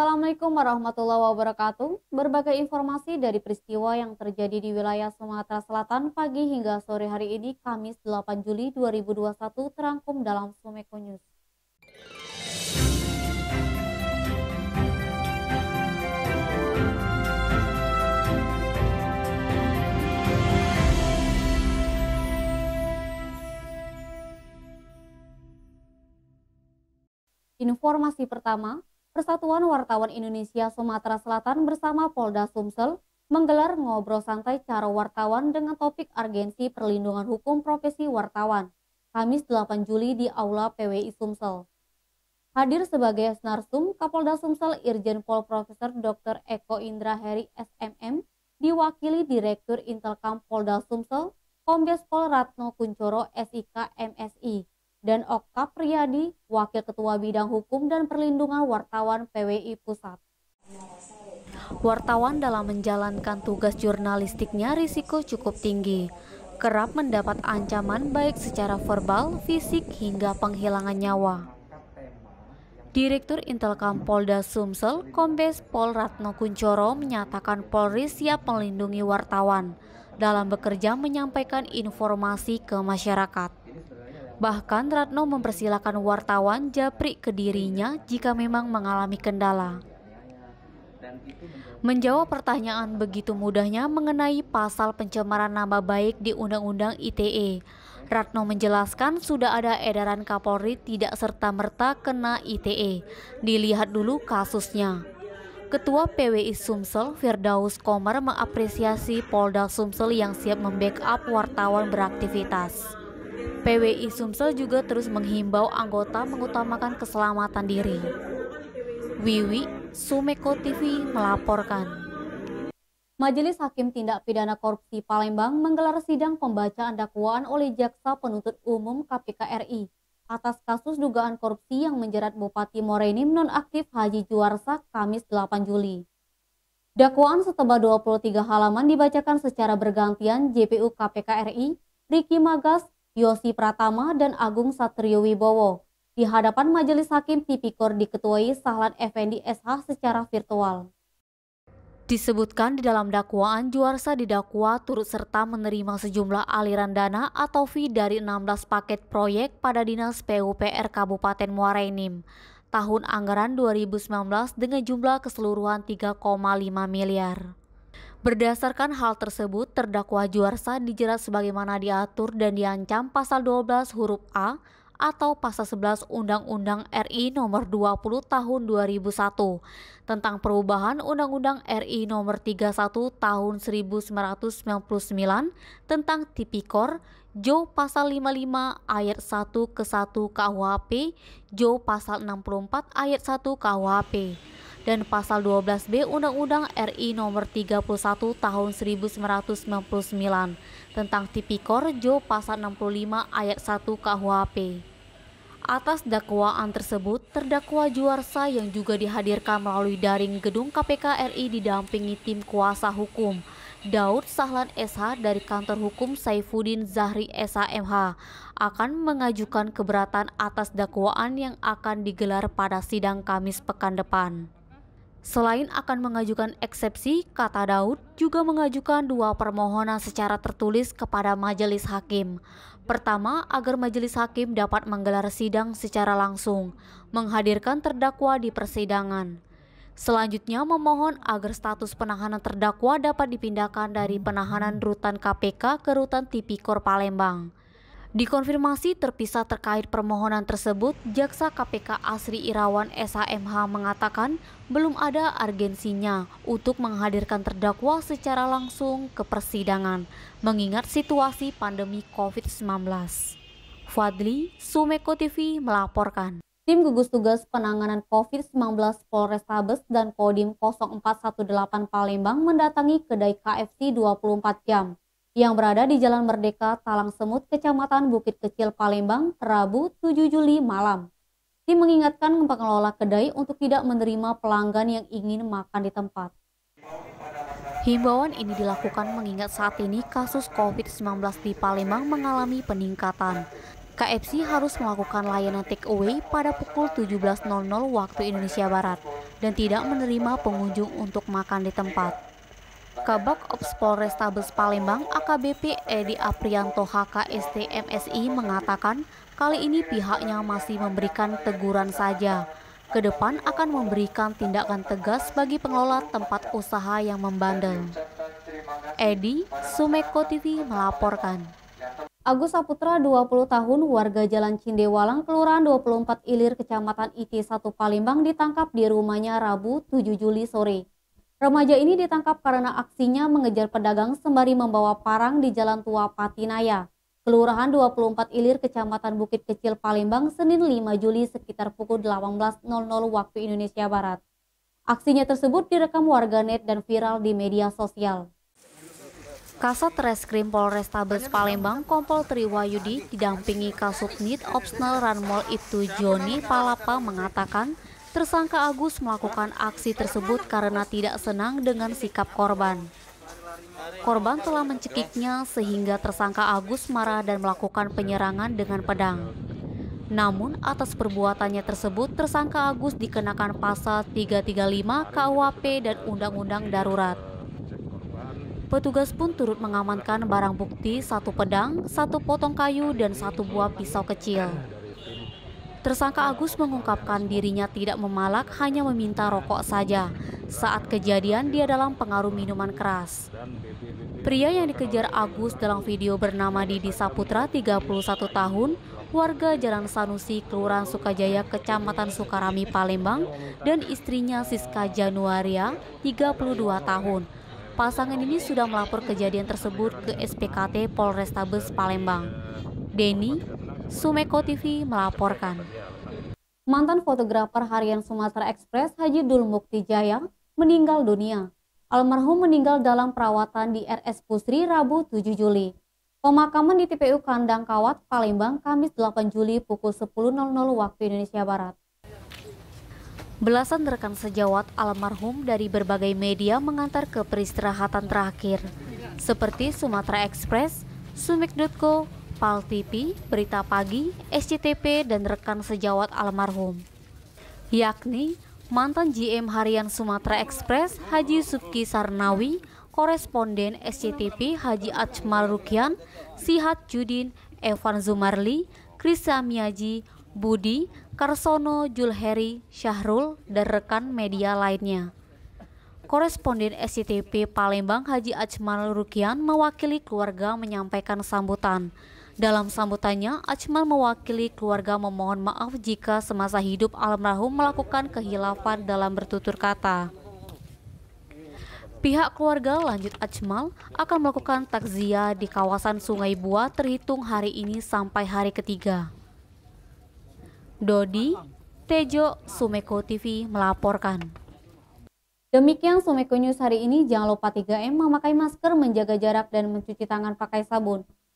Assalamualaikum warahmatullahi wabarakatuh. Berbagai informasi dari peristiwa yang terjadi di wilayah Sumatera Selatan pagi hingga sore hari ini Kamis 8 Juli 2021 terangkum dalam Sumeko News. Informasi pertama, Persatuan Wartawan Indonesia Sumatera Selatan bersama Polda Sumsel menggelar ngobrol santai cara wartawan dengan topik argensi perlindungan hukum profesi wartawan, Kamis 8 Juli di Aula PWI Sumsel. Hadir sebagai Snarsum, Kapolda Sumsel Irjen Pol Profesor Dr. Eko Indra Heri SMM diwakili Direktur Intelkam Polda Sumsel, Kombes Pol Ratno Kuncoro SIK MSI dan Okta Priyadi, Wakil Ketua Bidang Hukum dan Perlindungan Wartawan PWI Pusat. Wartawan dalam menjalankan tugas jurnalistiknya risiko cukup tinggi. Kerap mendapat ancaman baik secara verbal, fisik, hingga penghilangan nyawa. Direktur Intelkam Polda Sumsel, Kombes Pol Ratno Kuncoro menyatakan Polri siap melindungi wartawan dalam bekerja menyampaikan informasi ke masyarakat. Bahkan Ratno mempersilahkan wartawan japri ke dirinya jika memang mengalami kendala. Menjawab pertanyaan begitu mudahnya mengenai pasal pencemaran nama baik di Undang-Undang ITE, Ratno menjelaskan sudah ada edaran Kapolri tidak serta-merta kena ITE. Dilihat dulu kasusnya. Ketua PWI Sumsel Firdaus Komar mengapresiasi Polda Sumsel yang siap membackup wartawan beraktivitas. PWI Sumsel juga terus menghimbau anggota mengutamakan keselamatan diri. Wiwi Sumeko TV melaporkan. Majelis Hakim Tindak Pidana Korupsi Palembang menggelar sidang pembacaan dakwaan oleh Jaksa Penuntut Umum KPK RI atas kasus dugaan korupsi yang menjerat Bupati Morenim nonaktif Haji Juarsa Kamis 8 Juli. Dakwaan setebal 23 halaman dibacakan secara bergantian JPU KPK RI, Riki Magas, Yosi Pratama dan Agung Satrio Wibowo di hadapan Majelis Hakim Tipikor diketuai Sahlan Effendi SH secara virtual. Disebutkan di dalam dakwaan, Juarsa didakwa turut serta menerima sejumlah aliran dana atau fee dari 16 paket proyek pada Dinas PUPR Kabupaten Muara Enim tahun anggaran 2019 dengan jumlah keseluruhan 3,5 miliar. Berdasarkan hal tersebut, terdakwa Juarsa dijerat sebagaimana diatur dan diancam pasal 12 huruf A atau pasal 11 Undang-Undang RI Nomor 20 Tahun 2001 tentang perubahan Undang-Undang RI Nomor 31 Tahun 1999 tentang Tipikor, Jo pasal 55 ayat 1 ke 1 KUHP, Jo pasal 64 ayat 1 KUHP dan pasal 12B Undang-Undang RI Nomor 31 Tahun 1999 tentang Tipikor Jo pasal 65 ayat 1 KUHP. Atas dakwaan tersebut, terdakwa Juarsa yang juga dihadirkan melalui daring gedung KPK RI didampingi tim kuasa hukum Daud Sahlan SH dari kantor hukum Saifuddin Zahri SHMH akan mengajukan keberatan atas dakwaan yang akan digelar pada sidang Kamis pekan depan. Selain akan mengajukan eksepsi, kata Daud juga mengajukan dua permohonan secara tertulis kepada majelis hakim. Pertama, agar majelis hakim dapat menggelar sidang secara langsung, menghadirkan terdakwa di persidangan. Selanjutnya memohon agar status penahanan terdakwa dapat dipindahkan dari penahanan rutan KPK ke rutan tipikor Palembang. Dikonfirmasi terpisah terkait permohonan tersebut, Jaksa KPK Asri Irawan SHMH mengatakan belum ada argensinya untuk menghadirkan terdakwa secara langsung ke persidangan, mengingat situasi pandemi COVID-19. Fadli, Sumeko TV melaporkan. Tim gugus tugas penanganan COVID-19 Polrestabes dan Kodim 0418 Palembang mendatangi kedai KFC 24 jam yang berada di Jalan Merdeka Talang Semut, Kecamatan Bukit Kecil, Palembang, Rabu 7 Juli malam. Tim mengingatkan pengelola kedai untuk tidak menerima pelanggan yang ingin makan di tempat. Himbauan ini dilakukan mengingat saat ini kasus COVID-19 di Palembang mengalami peningkatan. KFC harus melakukan layanan take away pada pukul 17.00 waktu Indonesia Barat dan tidak menerima pengunjung untuk makan di tempat. Kabak Ops Polrestabes Palembang AKBP Edi Aprianto HKST MSI mengatakan kali ini pihaknya masih memberikan teguran saja. Kedepan akan memberikan tindakan tegas bagi pengelola tempat usaha yang membandel. Edi Sumeko TV melaporkan. Agus Saputra, 20 tahun, warga Jalan Cindewalang, Kelurahan 24 Ilir, Kecamatan IT 1 Palembang ditangkap di rumahnya Rabu 7 Juli sore. Remaja ini ditangkap karena aksinya mengejar pedagang sembari membawa parang di Jalan Tua Patinaya, Kelurahan 24 Ilir, Kecamatan Bukit Kecil, Palembang, Senin 5 Juli sekitar pukul 18.00 waktu Indonesia Barat. Aksinya tersebut direkam warganet dan viral di media sosial. Kasat Reskrim Polrestabes Palembang Kompol Triwayudi didampingi Kasubnit Opsnel Ranmol Ibtu Joni Palapa mengatakan Tersangka Agus melakukan aksi tersebut karena tidak senang dengan sikap korban. Korban telah mencekiknya sehingga tersangka Agus marah dan melakukan penyerangan dengan pedang. Namun atas perbuatannya tersebut tersangka Agus dikenakan pasal 335 KUHP dan Undang-Undang Darurat. Petugas pun turut mengamankan barang bukti satu pedang, satu potong kayu, dan satu buah pisau kecil. Tersangka Agus mengungkapkan dirinya tidak memalak, hanya meminta rokok saja. Saat kejadian, dia dalam pengaruh minuman keras. Pria yang dikejar Agus dalam video bernama Didi Saputra, 31 tahun, warga Jalan Sanusi, Kelurahan Sukajaya, Kecamatan Sukarami, Palembang, dan istrinya Siska Januaria, 32 tahun. Pasangan ini sudah melapor kejadian tersebut ke SPKT Polrestabes Palembang. Denny, Sumeko TV melaporkan. Mantan fotografer harian Sumatera Express Haji Dul Mukti Jaya meninggal dunia. Almarhum meninggal dalam perawatan di RS Pusri Rabu 7 Juli. Pemakaman di TPU Kandang Kawat, Palembang, Kamis 8 Juli pukul 10.00 waktu Indonesia Barat. Belasan rekan sejawat almarhum dari berbagai media mengantar ke peristirahatan terakhir, seperti Sumatera Express, Sumik.co, Pal TV, Berita Pagi, SCTP, dan rekan sejawat almarhum, yakni mantan GM Harian Sumatera Express Haji Subki Sarnawi, koresponden SCTP Haji Ajmal Rukian, Sihat Judin, Evan Zumarli, Krisa Miaji, Budi, Karsono Julheri, Syahrul, dan rekan media lainnya. Koresponden SCTP Palembang Haji Ajmal Rukian mewakili keluarga menyampaikan sambutan. Dalam sambutannya, Ajmal mewakili keluarga memohon maaf jika semasa hidup almarhum melakukan kehilafan dalam bertutur kata. Pihak keluarga lanjut Ajmal akan melakukan takziah di kawasan Sungai Buah terhitung hari ini sampai hari ketiga. Dodi, Tejo, Sumeko TV melaporkan. Demikian Sumeko News hari ini. Jangan lupa 3M, memakai masker, menjaga jarak, dan mencuci tangan pakai sabun.